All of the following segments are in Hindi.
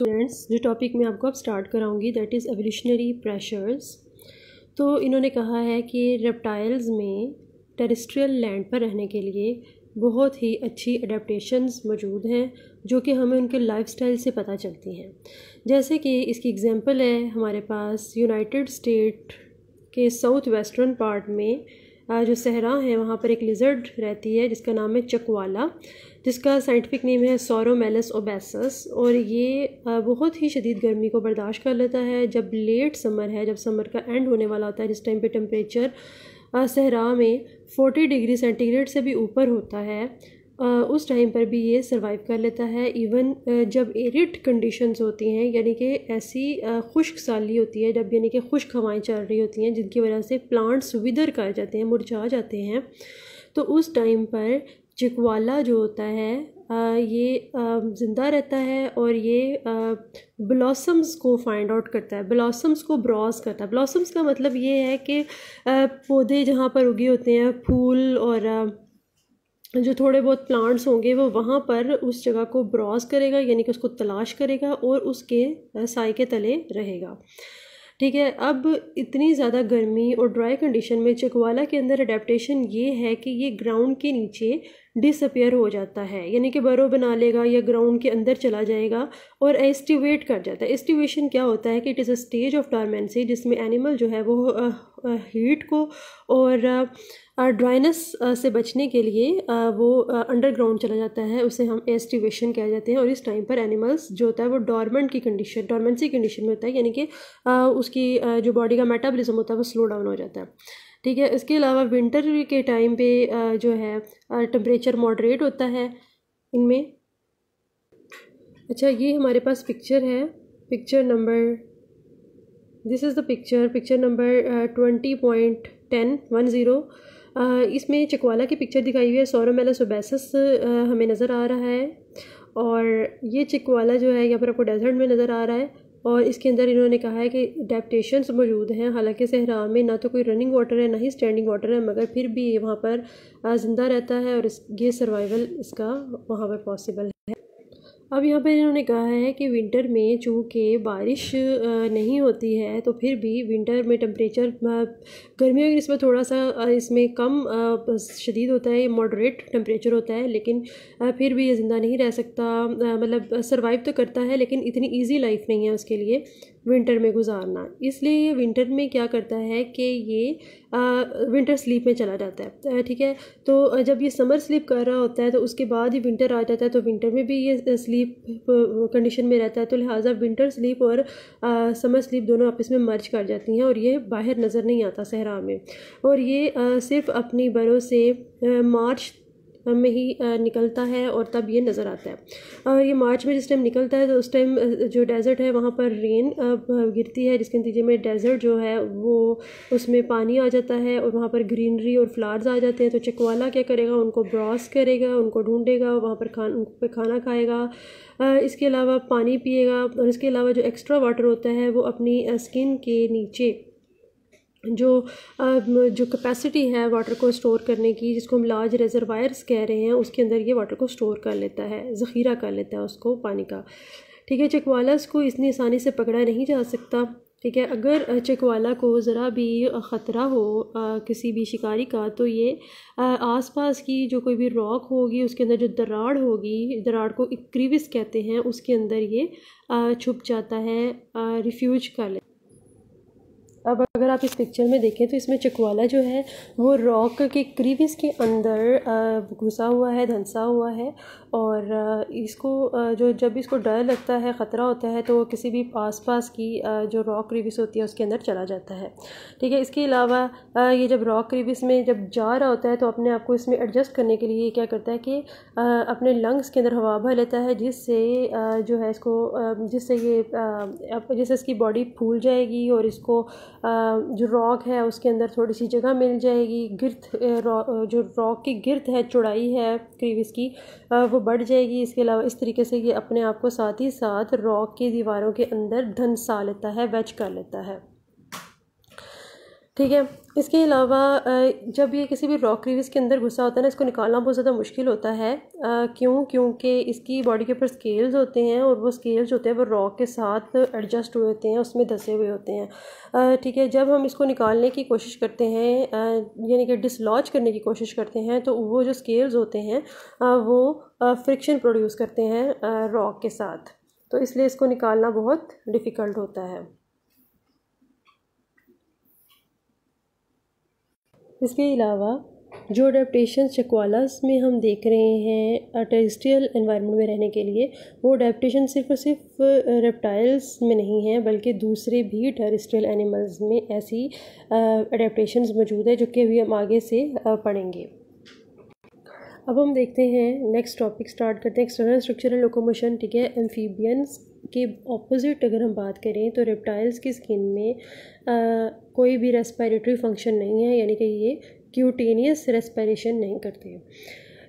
स्टूडेंट्स जो टॉपिक मैं आपको अब स्टार्ट कराऊंगी दैट इज़ एवोल्यूशनरी प्रेशर्स तो इन्होंने कहा है कि रेप्टाइल्स में टेरिस्ट्रियल लैंड पर रहने के लिए बहुत ही अच्छी अडेप्टशनस मौजूद हैं जो कि हमें उनके लाइफस्टाइल से पता चलती हैं जैसे कि इसकी एग्जांपल है हमारे पास यूनाइटेड स्टेट के साउथ वेस्टर्न पार्ट में जो सहरा है वहाँ पर एक लिजर्ड रहती है जिसका नाम है चकवाला जिसका साइंटिफिक नेम है सोरोमेलस ओबेसस और ये बहुत ही शदीद गर्मी को बर्दाश्त कर लेता है जब लेट समर है जब समर का एंड होने वाला होता है जिस टाइम पे टेम्परेचर सहरा में 40 डिग्री सेंटीग्रेड से भी ऊपर होता है उस टाइम पर भी ये सर्वाइव कर लेता है इवन जब एरिड कंडीशंस होती हैं यानी कि ऐसी खुश्क साली होती है जब यानी कि खुश्क हवाएं चल रही होती हैं जिनकी वजह से प्लांट्स विदर कर जाते हैं मुरझा जाते हैं तो उस टाइम पर चिकवाला जो होता है ये ज़िंदा रहता है और ये ब्लॉसम्स को फाइंड आउट करता है ब्लॉसम्स को ब्रॉस करता है ब्लॉसम्स का मतलब ये है कि पौधे जहाँ पर उगे होते हैं फूल और जो थोड़े बहुत प्लांट्स होंगे वो वहाँ पर उस जगह को ब्रॉस करेगा यानी कि उसको तलाश करेगा और उसके साय के तले रहेगा ठीक है अब इतनी ज़्यादा गर्मी और ड्राई कंडीशन में चकवाला के अंदर अडेप्टशन ये है कि ये ग्राउंड के नीचे डिसअपेयर हो जाता है यानी कि बरो बना लेगा या ग्राउंड के अंदर चला जाएगा और एस्टिवेट कर जाता है एस्टिवेशन क्या होता है कि it is a stage of dormancy जिसमें एनिमल जो है वो हीट को और ड्राइनेस से बचने के लिए वो अंडरग्राउंड चला जाता है उसे हम एस्टिवेशन कह जाते हैं और इस टाइम पर एनिमल्स जो होता है वो डॉर्मेंट की कंडीशन डॉर्मेंसी कंडीशन में होता है यानी कि उसकी जो बॉडी का मेटाबॉलिज्म होता है वो स्लो डाउन हो जाता है ठीक है इसके अलावा विंटर के टाइम पे जो है टेम्परेचर मॉडरेट होता है इनमें अच्छा ये हमारे पास पिक्चर है picture number this is the picture picture number twenty point ten one zero इसमें चकवाला की पिक्चर दिखाई हुई है सौरमेला सोबैस हमें नज़र आ रहा है और ये चिकवाला जो है यहाँ पर आपको डेजर्ट में नज़र आ रहा है और इसके अंदर इन्होंने कहा है कि डेप्टेशंस मौजूद हैं हालांकि सहरा में ना तो कोई रनिंग वाटर है ना ही स्टैंडिंग वाटर है मगर फिर भी ये वहाँ पर ज़िंदा रहता है और इस ये सर्वाइवल इसका वहाँ पर पॉसिबल है अब यहाँ पर इन्होंने कहा है कि विंटर में चूँकि बारिश नहीं होती है तो फिर भी विंटर में टम्परेचर गर्मियों के इसमें थोड़ा सा इसमें कम शदीद होता है मॉडरेट टेम्परेचर होता है लेकिन फिर भी ये ज़िंदा नहीं रह सकता मतलब सर्वाइव तो करता है लेकिन इतनी ईजी लाइफ नहीं है उसके लिए विंटर में गुजारना इसलिए ये विंटर में क्या करता है कि ये आ, विंटर स्लीप में चला जाता है ठीक है तो जब ये समर स्लीप कर रहा होता है तो उसके बाद ही विंटर आ जाता है तो विंटर में भी ये स्लीप कंडीशन में रहता है तो लिहाजा विंटर स्लीप और आ, समर स्लीप दोनों आपस में मर्ज कर जाती हैं और ये बाहर नज़र नहीं आता सहरा में और ये आ, सिर्फ अपनी बरों से मार्च में ही निकलता है और तब ये नज़र आता है और ये मार्च में जिस टाइम निकलता है तो उस टाइम जो डेजर्ट है वहाँ पर रेन गिरती है जिसके नतीजे में डेजर्ट जो है वो उसमें पानी आ जाता है और वहाँ पर ग्रीनरी और फ्लावर्स आ जाते हैं तो चकवाला क्या करेगा उनको ब्रॉस करेगा उनको ढूँढेगा वहाँ पर खान उन पर खाना खाएगा इसके अलावा पानी पिएगा और इसके अलावा जो एक्स्ट्रा वाटर होता है वो अपनी स्किन के नीचे जो जो कैपेसिटी है वाटर को स्टोर करने की जिसको हम लार्ज रेजरवायर्स कह रहे हैं उसके अंदर ये वाटर को स्टोर कर लेता है ज़ख़ीरा कर लेता है उसको पानी का ठीक है चकवालास को इतनी आसानी से पकड़ा नहीं जा सकता ठीक है अगर चकवाला को ज़रा भी ख़तरा हो आ, किसी भी शिकारी का तो ये आसपास की जो कोई भी रॉक होगी उसके अंदर जो दराड़ होगी दराड़ को क्रीविस कहते हैं उसके अंदर ये छुप जाता है रिफ्यूज कर ले अब अगर आप इस पिक्चर में देखें तो इसमें चकवाला जो है वो रॉक के क्रीविस के अंदर घुसा हुआ है धंसा हुआ है और इसको जो जब इसको डर लगता है ख़तरा होता है तो किसी भी आस पास की जो रॉक रिविस होती है उसके अंदर चला जाता है ठीक है इसके अलावा ये जब रॉक रिविस में जब जा रहा होता है तो अपने आप को इसमें एडजस्ट करने के लिए क्या करता है कि अपने लंग्स के अंदर हवा भर लेता है जिससे जो है इसको जिससे ये जिससे इसकी बॉडी फूल जाएगी और इसको जो रॉक है उसके अंदर थोड़ी सी जगह मिल जाएगी गिरत जो रॉक की गिरत है चौड़ाई है क्रीविस की वो बढ़ जाएगी इसके अलावा इस तरीके से ये अपने आप को साथ ही साथ रॉक की दीवारों के अंदर धंसा लेता है वेज कर लेता है ठीक है इसके अलावा जब ये किसी भी रॉक क्रीविस के अंदर घुसा होता है ना इसको निकालना बहुत ज़्यादा मुश्किल होता है क्यों क्योंकि इसकी बॉडी के ऊपर स्केल्स होते हैं और वो स्केल्स होते हैं वो रॉक के साथ एडजस्ट हुए होते हैं उसमें धसे हुए होते हैं ठीक है जब हम इसको निकालने की कोशिश करते हैं यानी कि डिसलॉज करने की कोशिश करते हैं तो वो जो स्केल्स होते हैं वो फ्रिक्शन प्रोड्यूस करते हैं रॉक के साथ तो इसलिए इसको निकालना बहुत डिफ़िकल्ट होता है इसके अलावा जो अडेप्टशन चकवालास में हम देख रहे हैं टेरिस्ट्रियल इन्वायरमेंट में रहने के लिए वो अडेप्टशन सिर्फ और सिर्फ रेप्टाइल्स में नहीं है बल्कि दूसरे भी टेरिस्ट्रियल एनिमल्स में ऐसी अडेप्टेशन मौजूद है जो कि अभी हम आगे से पढ़ेंगे अब हम देखते हैं नेक्स्ट टॉपिक स्टार्ट करते हैं एक्सटर्नल स्ट्रक्चरल लोकोमोशन ठीक है एम्फीबियंस के ऑपोज़िट अगर हम बात करें तो रेप्टाइल्स की स्किन में आ, कोई भी रेस्पिरेटरी फंक्शन नहीं है यानी कि ये क्यूटेनियस रेस्पिरेशन नहीं करते हैं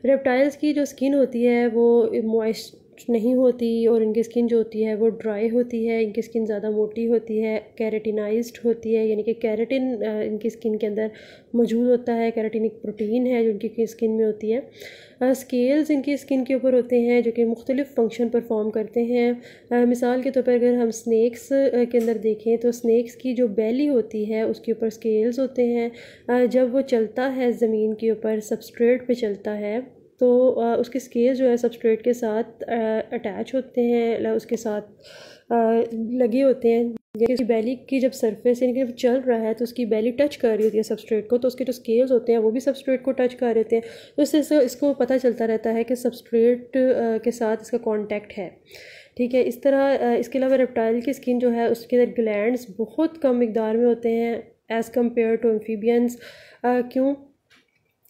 रेप्टाइल्स की जो स्किन होती है वो मॉइस्ट नहीं होती और इनकी स्किन जो होती है वो ड्राई होती है इनकी स्किन ज़्यादा मोटी होती है कैरेटिनाइज होती है यानी कि कैरेटिन इनकी स्किन के अंदर मौजूद होता है कैरेटिन एक प्रोटीन है जो इनकी स्किन में होती है स्केल्स इनकी स्किन के ऊपर होते हैं जो कि मुख्तलिफ़ फंक्शन परफॉर्म करते हैं मिसाल के तौर पर अगर हम स्नैक्स के अंदर देखें तो स्नैक्स की जो बैली होती है उसके ऊपर स्केल्स होते हैं जब वो चलता है ज़मीन के ऊपर सबस्ट्रेट पर चलता है तो उसके स्केल जो है सबस्ट्रेट के साथ अटैच होते हैं उसके साथ लगे होते हैं जैसे उसकी बैली की जब सरफेस यानी कि जब चल रहा है तो उसकी बैली टच कर रही होती है सबस्ट्रेट को तो उसके जो स्केल्स होते हैं वो भी सबस्ट्रेट को टच कर रहे होते हैं तो इससे इसको पता चलता रहता है कि सबस्ट्रेट के साथ इसका कांटेक्ट है ठीक है इस तरह इसके अलावा रेप्टाइल की स्किन जो है उसके अंदर ग्लैंड बहुत कम मकदार में होते हैं एज़ कम्पेयर टू एम्फीबियंस क्यों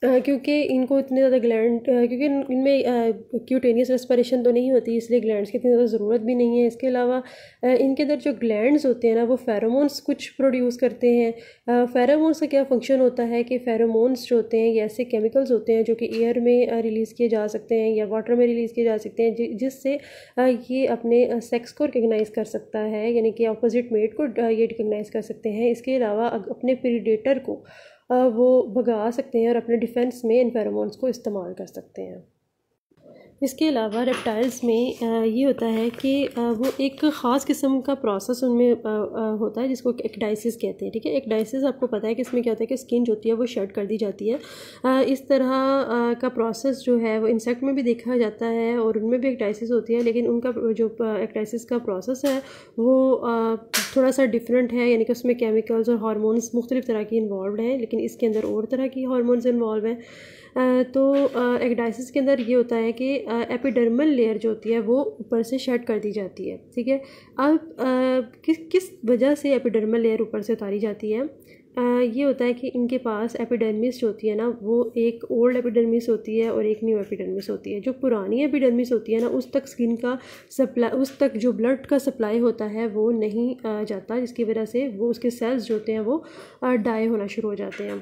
क्योंकि इनको इतने ज़्यादा ग्लैंड क्योंकि इनमें क्यूटेनियस रेस्परेशन तो नहीं होती इसलिए ग्लैंड्स की इतनी ज़्यादा ज़रूरत भी नहीं है इसके अलावा इनके अंदर जो ग्लैंड्स होते हैं ना वो फेरोमोन्स कुछ प्रोड्यूस करते हैं फेरोमोन्स का क्या फंक्शन होता है कि फेरोमोन्स जो होते हैं ये ऐसे केमिकल्स होते हैं जो कि एयर में रिलीज़ किए जा सकते हैं या वाटर में रिलीज़ किए जा सकते हैं जिससे ये अपने सेक्स को रिकगनाइज़ कर सकता है यानी कि अपोजिट मेट को ये रिकगनाइज़ कर सकते हैं इसके अलावा अपने प्रीडेटर को वो भगा सकते हैं और अपने डिफेंस में इन फेरोमोन्स को इस्तेमाल कर सकते हैं इसके अलावा रेप्टाइल्स में ये होता है कि वो एक ख़ास किस्म का प्रोसेस उनमें होता है जिसको एक्डाइसिस कहते हैं ठीक है एक्डाइसिस आपको पता है कि इसमें क्या होता है कि स्किन जो होती है वो शर्ट कर दी जाती है इस तरह का प्रोसेस जो है वो इंसेक्ट में भी देखा जाता है और उनमें भी एक्डाइसिस होती है लेकिन उनका जो एक्डाइसिस का प्रोसेस है वो थोड़ा सा डिफरेंट है यानी कि उसमें केमिकल्स और हारमोन्स मुख्तलिफ़ तरह की इन्वॉल्व हैं लेकिन इसके अंदर और तरह की हार्मोन्स इन्वॉल्व हैं तो एगडाइसिस के अंदर ये होता है कि एपिडर्मल लेयर जो होती है वो ऊपर से शेड कर दी जाती है ठीक है अब किस किस वजह से एपिडर्मल लेयर ऊपर से उतारी जाती है ये होता है कि इनके पास एपिडर्मिस जो होती है ना वो एक ओल्ड एपिडर्मिस होती है और एक न्यू एपिडर्मिस होती है जो पुरानी एपिडर्मिस होती है ना उस तक स्किन का सप्लाई उस तक जो ब्लड का सप्लाई होता है वो नहीं जाता जिसकी वजह से वो उसके सेल्स जो होते हैं वो डाई होना शुरू हो जाते हैं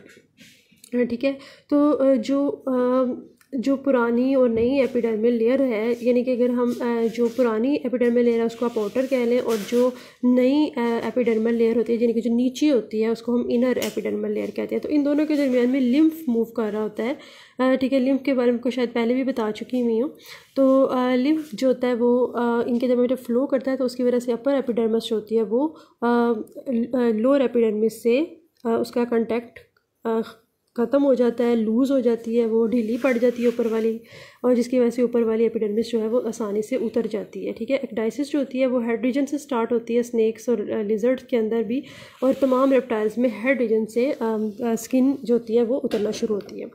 ठीक है तो जो जो पुरानी और नई एपिडर्मल लेयर है यानी कि अगर हम जो पुरानी एपिडर्मल लेयर है उसको आप आउटर कह लें और जो नई एपिडर्मल लेयर होती है यानी कि जो नीचे होती है उसको हम इनर एपिडर्मल लेयर कहते हैं तो इन दोनों के दरमियान में लिम्फ मूव कर रहा होता है ठीक है लिम्फ के बारे में को शायद पहले भी बता चुकी हुई हूँ तो लिम्फ जो होता है वो इनके दरमियान जब फ्लो करता है तो उसकी वजह से अपर एपिडर्मस जो होती है वो लोअर एपिडर्मिस से उसका कंटेक्ट ख़त्म हो जाता है लूज़ हो जाती है वो ढीली पड़ जाती है ऊपर वाली और जिसकी वजह से ऊपर वाली एपिडर्मिस जो है वो आसानी से उतर जाती है ठीक है एक्डाइसिस जो होती है वो हेड रीजन से स्टार्ट होती है स्नैक्स और लिजर्ड के अंदर भी और तमाम रेप्टाइल्स में हेड रीजन से स्किन जो होती है वो उतरना शुरू होती है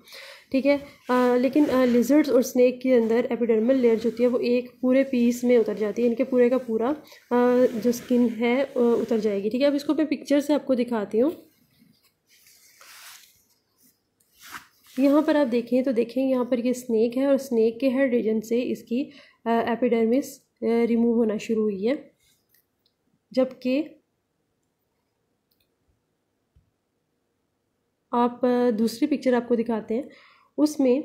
ठीक है आ, लेकिन लिजर्ड्स और स्नैक के अंदर एपिडर्मल लेयर जो होती है वो एक पूरे पीस में उतर जाती है इनके पूरे का पूरा आ, जो स्किन है उतर जाएगी ठीक है अब इसको मैं पिक्चर से आपको दिखाती हूँ यहाँ पर आप देखें तो देखें यहाँ पर ये स्नैक है और स्नेक के हर रीजन से इसकी एपिडर्मिस रिमूव होना शुरू हुई है जबकि आप दूसरी पिक्चर आपको दिखाते हैं उसमें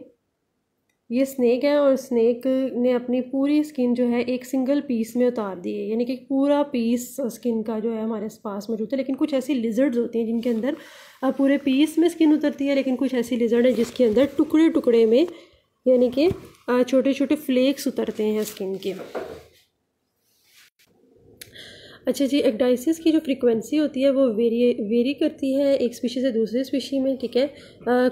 ये स्नैक है और स्नैक ने अपनी पूरी स्किन जो है एक सिंगल पीस में उतार दी है यानी कि पूरा पीस स्किन का जो है हमारे पास मौजूद है लेकिन कुछ ऐसी लिजर्ड्स होती हैं जिनके अंदर पूरे पीस में स्किन उतरती है लेकिन कुछ ऐसी लिजर्ड है जिसके अंदर टुकड़े टुकड़े में यानी कि छोटे छोटे फ्लेक्स उतरते हैं स्किन के अच्छा जी एक्डाइसिस की जो फ्रीक्वेंसी होती है वो वेरी वेरी करती है एक स्पीशी से दूसरे स्पीशी में ठीक है आ,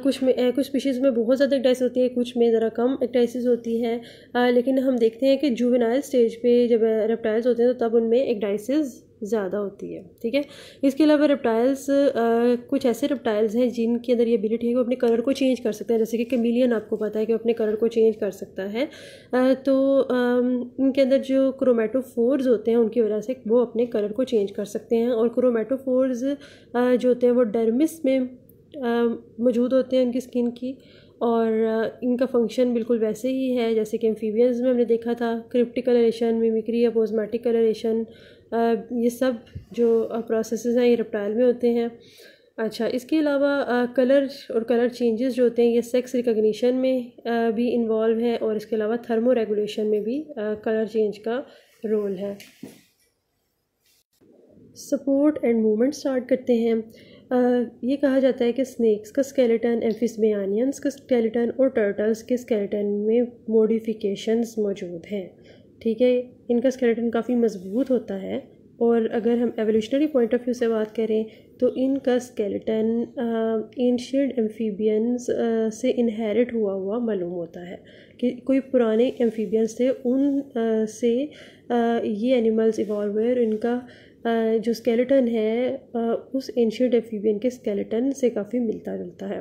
कुछ में आ, कुछ स्पीशीज़ में बहुत ज़्यादा एक्डाइस होती है कुछ में ज़रा कम एक्डाइसिस होती है आ, लेकिन हम देखते हैं कि जूवेनाइल स्टेज पे जब रेप्टाइल्स होते हैं तो तब उनमें एक्डाइसिस ज़्यादा होती है ठीक है इसके अलावा रिप्टाइल्स कुछ ऐसे रिप्टाइल्स हैं जिनके अंदर ये एबिलिटी है कि वो अपने कलर को चेंज कर सकते हैं जैसे कि कमिलियन आपको पता है कि अपने कलर को चेंज कर सकता है आ, तो आ, इनके अंदर जो क्रोमेटोफोर्स होते हैं उनकी वजह से वो अपने कलर को चेंज कर सकते हैं और क्रोमेटोफोर्स जो होते हैं वो डर्मिस में मौजूद होते हैं उनकी स्किन की और इनका फंक्शन बिल्कुल वैसे ही है जैसे कि एम्फीबियंस में हमने देखा था क्रिप्टिक कलरेशन मिमिक्री या पोजमेटिक कलरेशन ये सब जो प्रोसेस हैं ये रेप्टाइल में होते हैं अच्छा इसके अलावा कलर और कलर चेंजेस जो होते हैं ये सेक्स रिकग्निशन में आ, भी इन्वॉल्व है और इसके अलावा थर्मो रेगुलेशन में भी आ, कलर चेंज का रोल है सपोर्ट एंड मूवमेंट स्टार्ट करते हैं आ, ये कहा जाता है कि स्नैक्स का स्केलेटन एम्फिसबेनियंस का स्केलेटन और टर्टल्स के स्केलेटन में मोडिफिकेशंस मौजूद हैं ठीक है इनका स्केलेटन काफ़ी मज़बूत होता है और अगर हम एवोल्यूशनरी पॉइंट ऑफ व्यू से बात करें तो इनका स्केलेटन एंशियड एम्फीबियंस से इनहेरिट हुआ हुआ मालूम होता है कि कोई पुराने एम्फीबियंस थे उन आ, से आ, ये एनिमल्स इवॉल्व हुए और इनका जो स्केलेटन है उस एंशियट एफ्यूबियन के स्केलेटन से काफ़ी मिलता जुलता है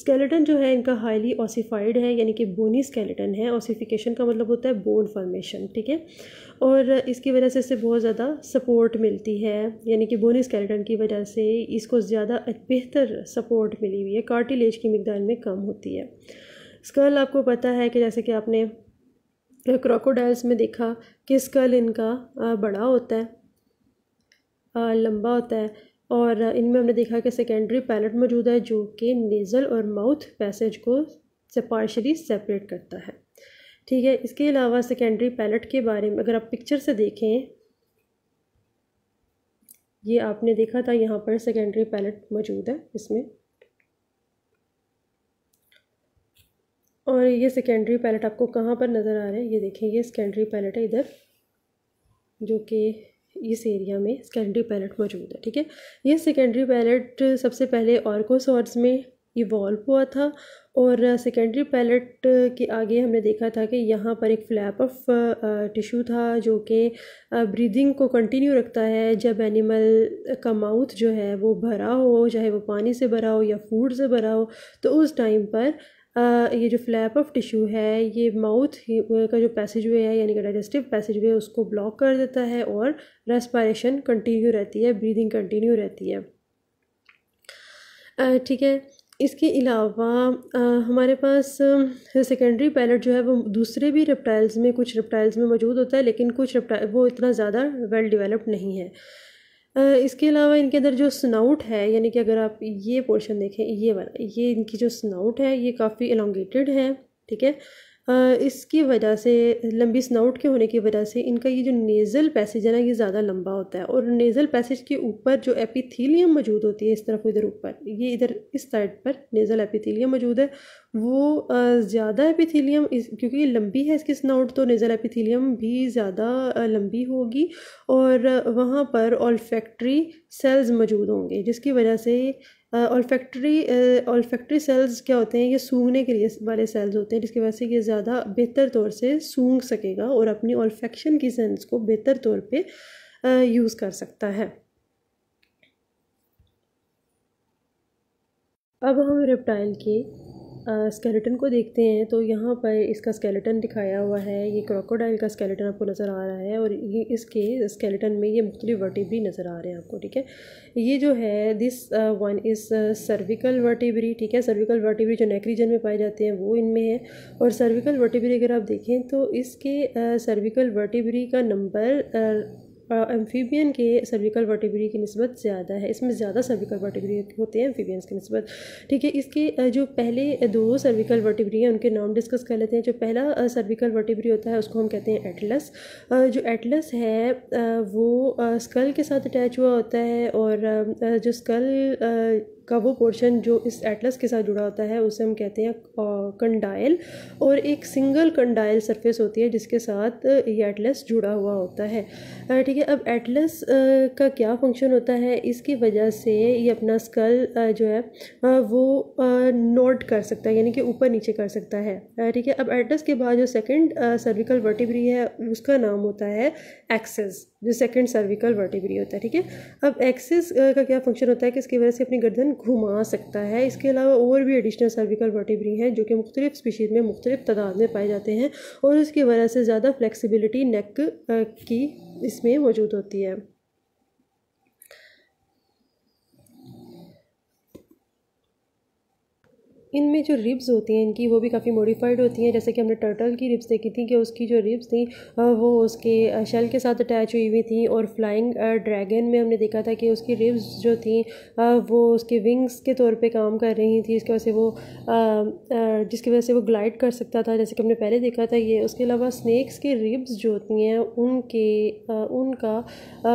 स्केलेटन जो है इनका हाईली ऑसीफाइड है यानी कि बोनी स्केलेटन है ऑसीफिकेशन का मतलब होता है बोन फॉर्मेशन ठीक है और इसकी वजह से इससे बहुत ज़्यादा सपोर्ट मिलती है यानी कि बोनी स्केलेटन की वजह से इसको ज़्यादा बेहतर सपोर्ट मिली हुई है कार्टिलेज की मकदार में कम होती है स्कल आपको पता है कि जैसे कि आपने क्रोकोडाइल्स में देखा कि स्कल इनका बड़ा होता है लंबा होता है और इनमें हमने देखा कि सेकेंडरी पैलेट मौजूद है जो कि नेज़ल और माउथ पैसेज को से पार्शली सेपरेट करता है ठीक है इसके अलावा सेकेंडरी पैलेट के बारे में अगर आप पिक्चर से देखें ये आपने देखा था यहाँ पर सेकेंडरी पैलेट मौजूद है इसमें और ये सेकेंडरी पैलेट आपको कहाँ पर नज़र आ रहा है ये देखें ये सेकेंडरी पैलेट है इधर जो कि इस एरिया में सेकेंडरी पैलेट मौजूद है ठीक है ये सेकेंडरी पैलेट सबसे पहले ऑर्कोसॉर्ड्स में इवॉल्व हुआ था और सेकेंडरी पैलेट के आगे हमने देखा था कि यहाँ पर एक फ्लैप ऑफ टिश्यू था जो कि ब्रीदिंग uh, को कंटिन्यू रखता है जब एनिमल का माउथ जो है वो भरा हो चाहे वो पानी से भरा हो या फूड से भरा हो तो उस टाइम पर ये जो फ्लैप ऑफ टिश्यू है ये माउथ का जो पैसेज वे है यानी कि डाइजेस्टिव पैसेज वे उसको ब्लॉक कर देता है और रेस्पायरेशन कंटिन्यू रहती है ब्रीदिंग कंटिन्यू रहती है ठीक है इसके अलावा हमारे पास सेकेंडरी पैलेट जो है वो दूसरे भी रेप्टाइल्स में कुछ रेप्टाइल्स में मौजूद होता है लेकिन कुछ रेप्टाइल वो इतना ज़्यादा वेल डिवेलप्ड नहीं है इसके अलावा इनके अंदर जो स्नाउट है यानी कि अगर आप ये पोर्शन देखें ये वाला ये इनकी जो स्नाउट है ये काफ़ी एलोंगेटेड है ठीक है इसकी वजह से लंबी स्नाउट के होने की वजह से इनका ये जो नेज़ल पैसेज है ना ये ज़्यादा लंबा होता है और नेज़ल पैसेज के ऊपर जो एपिथीलियम मौजूद होती है इस तरफ इधर ऊपर ये इधर इस साइड पर नेज़ल एपिथीलियम मौजूद है वो ज़्यादा एपिथीलियम इस क्योंकि ये लंबी है इसकी स्नाउट तो नेज़ल एपिथीलियम भी ज़्यादा लंबी होगी और वहाँ पर ऑल्फैक्ट्री सेल्स मौजूद होंगे जिसकी वजह से ऑलफैक्ट्री ऑलफैक्ट्री सेल्स क्या होते हैं ये सूंघने के लिए वाले सेल्स होते हैं जिसकी वजह से ये ज़्यादा बेहतर तौर से सूंघ सकेगा और अपनी ओल्फैक्शन की सेंस को बेहतर तौर पे यूज़ कर सकता है अब हम रेप्टाइल के स्केलेटन को देखते हैं तो यहाँ पर इसका स्केलेटन दिखाया हुआ है ये क्रोकोडाइल का स्केलेटन आपको नज़र आ रहा है और ये इसके स्केलेटन में ये मुख्तलि वर्टिब्री नज़र आ रहे हैं आपको ठीक है ये जो है this one is cervical vertebrae ठीक है सर्विकल वर्टिब्री जो नेक रीजन में पाए जाते हैं वो इनमें है और सर्विकल वर्टिब्री अगर आप देखें तो इसके सर्विकल वर्टिब्री का नंबर एम्फीबियन के सर्विकल वर्टिब्री की नस्बत ज़्यादा है इसमें ज़्यादा सर्विकल वर्टिब्री होते हैं एम्फीबियंस की नस्बत ठीक है इसके जो पहले दो सर्विकल वर्टिब्री हैं उनके नाम डिस्कस कर लेते हैं जो पहला सर्विकल वर्टिब्री होता है उसको हम कहते हैं एटलस जो एटलस है वो स्कल के साथ अटैच हुआ होता है और जो स्कल का वो पोर्शन जो इस एटलस के साथ जुड़ा होता है उसे हम कहते हैं कंडाइल और एक सिंगल कंडाइल सरफेस होती है जिसके साथ ये एटलस जुड़ा हुआ होता है ठीक है अब एटलस का क्या फंक्शन होता है इसकी वजह से ये अपना स्कल जो है वो नोट कर सकता है यानी कि ऊपर नीचे कर सकता है ठीक है अब एटलस के बाद जो सेकेंड सर्विकल वर्टिब्री है उसका नाम होता है एक्सेस जो सेकंड सर्विकल वर्टिब्री होता है ठीक है अब एक्सिस का क्या फंक्शन होता है कि इसकी वजह से अपनी गर्दन घुमा सकता है इसके अलावा और भी एडिशनल सर्विकल वर्टिब्री हैं जो कि मुख्तलिफ स्पीशीज़ में मुख्तलिफ तादाद में पाए जाते हैं और इसकी वजह से ज़्यादा फ्लेक्सिबिलिटी नेक की इसमें मौजूद होती है इनमें जो रिब्स होती हैं इनकी वो भी काफ़ी मॉडिफाइड होती हैं जैसे कि हमने टर्टल की रिब्स देखी थी कि उसकी जो रिब्स थी वो उसके शेल के साथ अटैच हुई हुई थी और फ्लाइंग ड्रैगन में हमने देखा था कि उसकी रिब्स जो थी वो उसके विंग्स के तौर पे काम कर रही थी इसकी वजह से वो जिसकी वजह से वो ग्लाइड कर सकता था जैसे कि हमने पहले देखा था ये उसके अलावा स्नैक्स के रिब्स जो होती हैं उनके उनका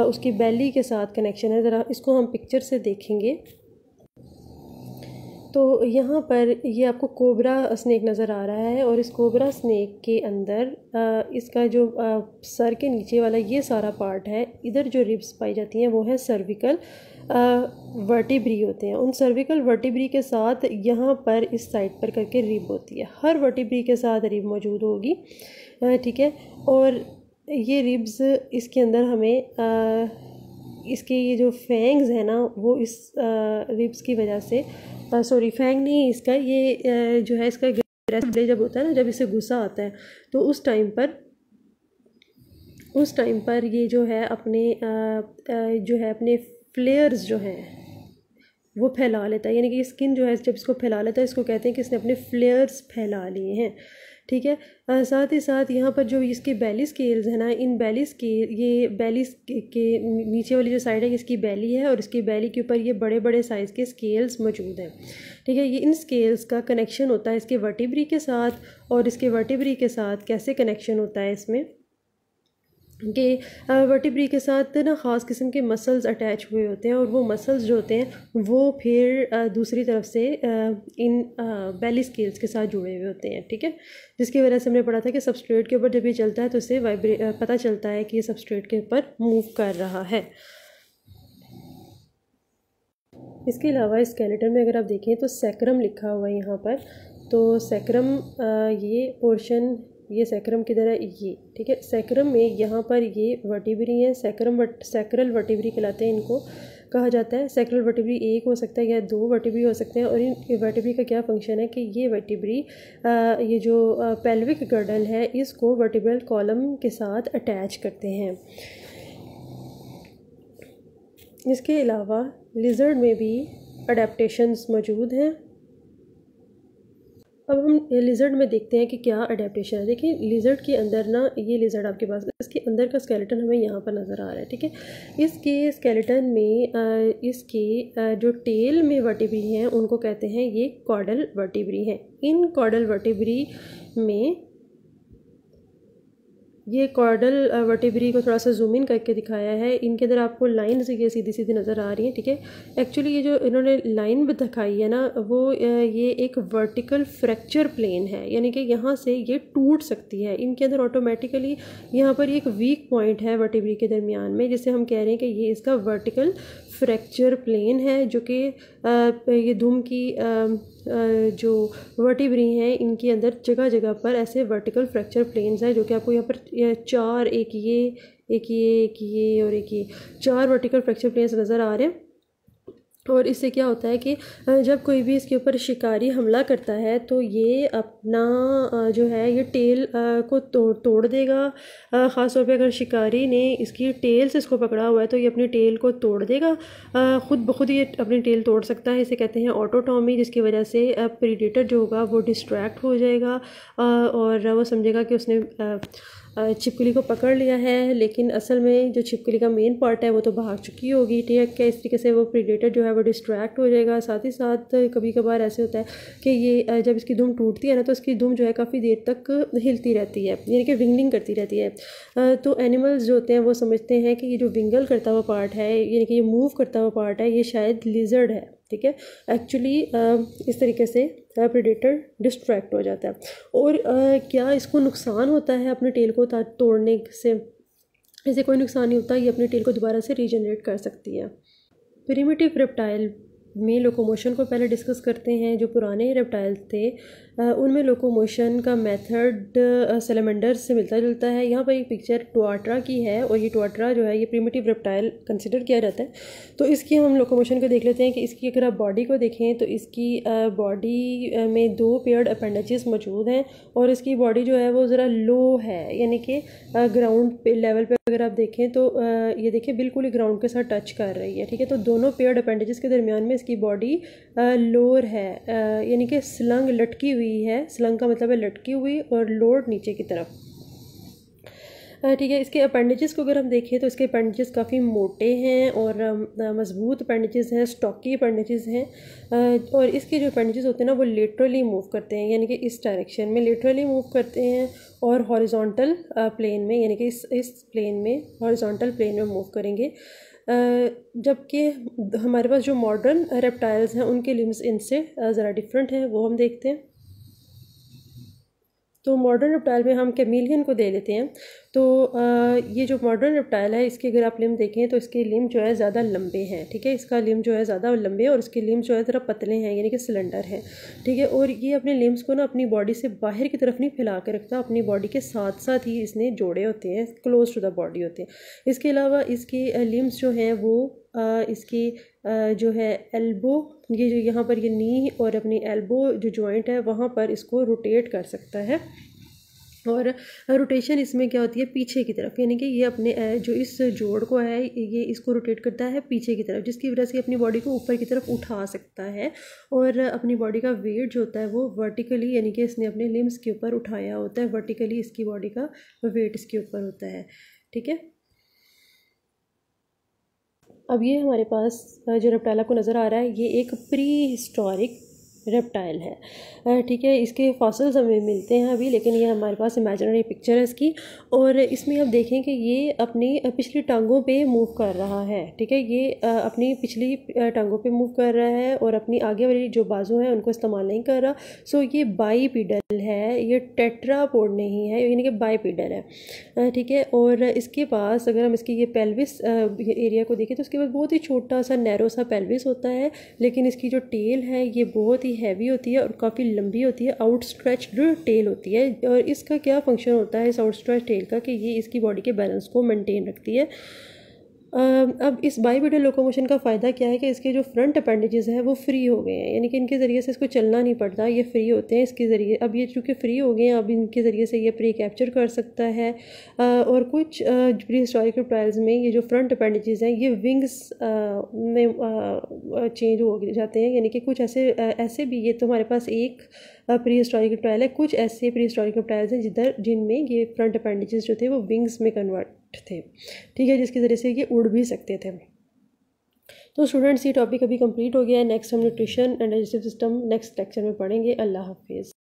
उसकी बेली के साथ कनेक्शन है ज़रा इसको हम पिक्चर से देखेंगे तो यहाँ पर ये आपको कोबरा स्नैक नज़र आ रहा है और इस कोबरा स्नैक के अंदर इसका जो सर के नीचे वाला ये सारा पार्ट है इधर जो रिब्स पाई जाती हैं वो है सर्विकल वर्टिब्री होते हैं उन सर्विकल वर्टिब्री के साथ यहाँ पर इस साइड पर करके रिब होती है हर वर्टिब्री के साथ रिब मौजूद होगी ठीक है और ये रिब्स इसके अंदर हमें आ, इसके ये जो फेंग्स है ना वो इस रिब्स की वजह से सॉरी फेंग नहीं इसका ये जो है इसका डे जब होता है ना जब इसे गुस्सा आता है तो उस टाइम पर उस टाइम पर ये जो है अपने जो है अपने फ्लेयर्स जो हैं वो फैला लेता है यानी कि स्किन जो है जब इसको फैला लेता है इसको कहते हैं कि इसने अपने फ्लेयर्स फैला लिए हैं ठीक है आ, साथ ही साथ यहाँ पर जो इसके बैली स्केल्स हैं ना इन बैली स्केल ये बैली के नीचे वाली जो साइड है इसकी बैली है और इसकी बैली के ऊपर ये बड़े बड़े साइज़ के स्केल्स मौजूद हैं ठीक है ये इन स्केल्स का कनेक्शन होता है इसके वर्टिब्री के साथ और इसके वर्टिब्री के साथ कैसे कनेक्शन होता है इसमें के वर्टिब्री के साथ ना ख़ास किस्म के मसल्स अटैच हुए होते हैं और वो मसल्स जो होते हैं वो फिर दूसरी तरफ से इन बेली स्केल्स के साथ जुड़े हुए होते हैं ठीक है जिसकी वजह से हमने पढ़ा था कि सबस्ट्रेट के ऊपर जब ये चलता है तो उसे वाइब्रे पता चलता है कि ये सबस्ट्रेट के ऊपर मूव कर रहा है इसके अलावा स्केलेटन में अगर आप देखें तो सैक्रम लिखा हुआ है यहाँ पर तो सैक्रम ये पोर्शन ये सैक्रम किधर है ये ठीक है सैक्रम में यहाँ पर ये वटिबरी है सैक्रम वट सैक्रल वर्टिब्री कहलाते हैं इनको कहा जाता है सैक्रल वटिबरी एक हो सकता है या दो वर्टिब्री हो सकते हैं और इन वर्टिब्री का क्या फंक्शन है कि ये वर्टिब्री ये जो पेल्विक गर्डल है इसको वर्टिब्रल कॉलम के साथ अटैच करते हैं इसके अलावा लिजर्ड में भी अडेप्टशन्स मौजूद हैं अब हम लिजर्ड में देखते हैं कि क्या अडेप्टेशन है देखिए लिजर्ड के अंदर ना ये लिजर्ड आपके पास इसके अंदर का स्केलेटन हमें यहाँ पर नज़र आ रहा है ठीक है इसके स्केलेटन में इसके जो टेल में वर्टिब्री हैं उनको कहते हैं ये कॉडल वर्टिब्री हैं इन कॉडल वर्टिब्री में ये कॉर्डल वर्टिब्री को थोड़ा सा जूम इन करके दिखाया है इनके अंदर आपको लाइन ये सीधी सीधी नज़र आ रही है ठीक है एक्चुअली ये जो इन्होंने लाइन भी दिखाई है ना वो ये एक वर्टिकल फ्रैक्चर प्लेन है यानी कि यहाँ से ये टूट सकती है इनके अंदर ऑटोमेटिकली यहाँ पर एक वीक पॉइंट है वर्टिब्री के दरमियान में जिसे हम कह रहे हैं कि ये इसका वर्टिकल फ्रैक्चर प्लेन है जो कि ये धुम की जो वर्टिब्री हैं इनके अंदर जगह जगह पर ऐसे वर्टिकल फ्रैक्चर प्लेन्स हैं जो कि आपको यहाँ पर चार एक ये एक ये एक ये और एक ये चार वर्टिकल फ्रैक्चर प्लेन्स नज़र आ रहे हैं और इससे क्या होता है कि जब कोई भी इसके ऊपर शिकारी हमला करता है तो ये अपना जो है ये टेल को तोड़ तोड़ देगा ख़ास तौर पे अगर शिकारी ने इसकी टेल से इसको पकड़ा हुआ है तो ये अपनी टेल को तोड़ देगा ख़ुद ब खुद ये अपनी टेल तोड़ सकता है इसे कहते हैं ऑटोटॉमी जिसकी वजह से प्रीडेटर जो होगा वो डिस्ट्रैक्ट हो जाएगा और वो समझेगा कि उसने छिपकली को पकड़ लिया है लेकिन असल में जो छिपकली का मेन पार्ट है वो तो भाग चुकी होगी ठीक है इस तरीके से वो प्रीडेटर जो है वो डिस्ट्रैक्ट हो जाएगा साथ ही साथ कभी कभार ऐसे होता है कि ये जब इसकी दुम टूटती है ना तो इसकी धूम जो है काफ़ी देर तक हिलती रहती है यानी कि विंगलिंग करती रहती है तो एनिमल्स जो होते हैं वो समझते हैं कि ये जो विंगल करता हुआ पार्ट है यानी कि ये मूव करता हुआ पार्ट है ये शायद लिजर्ड है ठीक है एक्चुअली इस तरीके से प्रेडेटर डिस्ट्रैक्ट हो जाता है और क्या इसको नुकसान होता है अपने टेल को तोड़ने से इसे कोई नुकसान नहीं होता ये अपने टेल को दोबारा से रीजनरेट कर सकती है प्रिमिटिव रेप्टाइल में लोकोमोशन को पहले डिस्कस करते हैं जो पुराने रेप्टाइल थे उनमें लोकोमोशन का मेथड सेलेमेंडर से मिलता जुलता है यहाँ पर एक पिक्चर टोआट्रा की है और ये टोआट्रा जो है ये प्रिमेटिव रेप्टाइल कंसिडर किया जाता है तो इसकी हम लोकोमोशन को देख लेते हैं कि इसकी अगर आप बॉडी को देखें तो इसकी बॉडी में दो पेयर्ड अपेंडेज मौजूद हैं और इसकी बॉडी जो है वो ज़रा लो है यानी कि ग्राउंड पे लेवल पर अगर आप देखें तो ये देखिए बिल्कुल ही ग्राउंड के साथ टच कर रही है ठीक है तो दोनों पेयर्ड अपेंडेजेस के दरमियान में इसकी बॉडी लोअर है यानी कि स्लंग लटकी हुई हुई है स्लंग का मतलब है लटकी हुई और लोड नीचे की तरफ ठीक है इसके अपेंडिजेस को अगर हम देखें तो इसके अपेंडिजेस काफ़ी मोटे हैं और मजबूत अपेंडिजेस हैं स्टॉकी अपेंडिजेस हैं और इसके जो अपेंडिजेस होते हैं ना वो लेटरली मूव करते हैं यानी कि इस डायरेक्शन में लेटरली मूव करते हैं और हॉरिजॉन्टल प्लेन में यानी कि इस इस प्लेन में हॉरिजॉन्टल प्लेन में मूव करेंगे जबकि हमारे पास जो मॉडर्न रेप्टाइल्स हैं उनके लिम्स इनसे ज़रा डिफरेंट हैं वो हम देखते हैं तो मॉडर्न रेप्टाइल में हम कैमिलियन को दे लेते हैं तो ये जो मॉडर्न रेप्टाइल है इसकी अगर आप लिम देखें तो इसके लिम जो है ज़्यादा लंबे हैं ठीक है इसका लिम जो है ज़्यादा लंबे और इसके लिम्स जो है ज़रा पतले हैं यानी कि सिलेंडर हैं ठीक है और ये अपने लिम्स को ना अपनी बॉडी से बाहर की तरफ नहीं फैला के रखता अपनी बॉडी के साथ साथ ही इसने जोड़े होते हैं क्लोज टू द बॉडी होते हैं इसके अलावा इसकी लिम्स जो हैं वो इसकी जो है एल्बो ये जो यहाँ पर ये नी और अपनी एल्बो जो जॉइंट है वहाँ पर इसको रोटेट कर सकता है और रोटेशन इसमें क्या होती है पीछे की तरफ यानी कि ये अपने जो इस जोड़ को है ये इसको रोटेट करता है पीछे की तरफ जिसकी वजह से अपनी बॉडी को ऊपर की तरफ उठा सकता है और अपनी बॉडी का वेट जो होता है वो वर्टिकली यानी कि इसने अपने लिम्स के ऊपर उठाया होता है वर्टिकली इसकी बॉडी का वेट इसके ऊपर होता है ठीक है अब ये हमारे पास जो रेप्टाइल आपको नज़र आ रहा है ये एक प्री हिस्टोरिक रेप्टाइल है ठीक है इसके फॉसल्स हमें मिलते हैं अभी लेकिन ये हमारे पास इमेजनरी पिक्चर है इसकी और इसमें आप देखें कि ये अपनी पिछली टांगों पे मूव कर रहा है ठीक है ये अपनी पिछली टांगों पे मूव कर रहा है और अपनी आगे वाली जो बाजू हैं उनको इस्तेमाल नहीं कर रहा सो ये बाईपीडल है ये टेट्रापोड नहीं है यानी कि बाईपीडल है ठीक है और इसके पास अगर हम इसकी ये पेल्विस एरिया को देखें तो उसके पास बहुत ही छोटा सा नैरो सा पेल्विस होता है लेकिन इसकी जो टेल है ये बहुत ही काफ़ी हैवी होती है और काफ़ी लंबी होती है आउट टेल होती है और इसका क्या फंक्शन होता है इस आउट स्ट्रेच टेल का कि ये इसकी बॉडी के बैलेंस को मेनटेन रखती है अब इस बाई लोकोमोशन का फ़ायदा क्या है कि इसके जो फ्रंट अपेंडेजेस हैं वो फ्री हो गए हैं यानी कि इनके ज़रिए से इसको चलना नहीं पड़ता ये फ्री होते हैं इसके ज़रिए अब ये चूँकि फ्री हो गए हैं अब इनके ज़रिए से ये प्री कैप्चर कर सकता है और कुछ प्री हिस्टोरिकल ट्रायल्स में ये जो फ्रंट अपेंडेजेस हैं ये विंग्स में चेंज हो जाते हैं यानी कि कुछ ऐसे ऐसे भी ये तो हमारे पास एक प्री हिस्टोरिकल ट्रायल है कुछ ऐसे प्री हिस्टोरिकल ट्रायल्स हैं जिधर जिनमें ये फ्रंट अपेंडेजेस जो थे वो विंग्स में कन्वर्ट थे ठीक है जिसके ज़रिए से ये उड़ भी सकते थे तो स्टूडेंट्स ये टॉपिक अभी कंप्लीट हो गया है नेक्स्ट हम nutrition and digestive system next lecture में पढ़ेंगे अल्लाह हाफिज़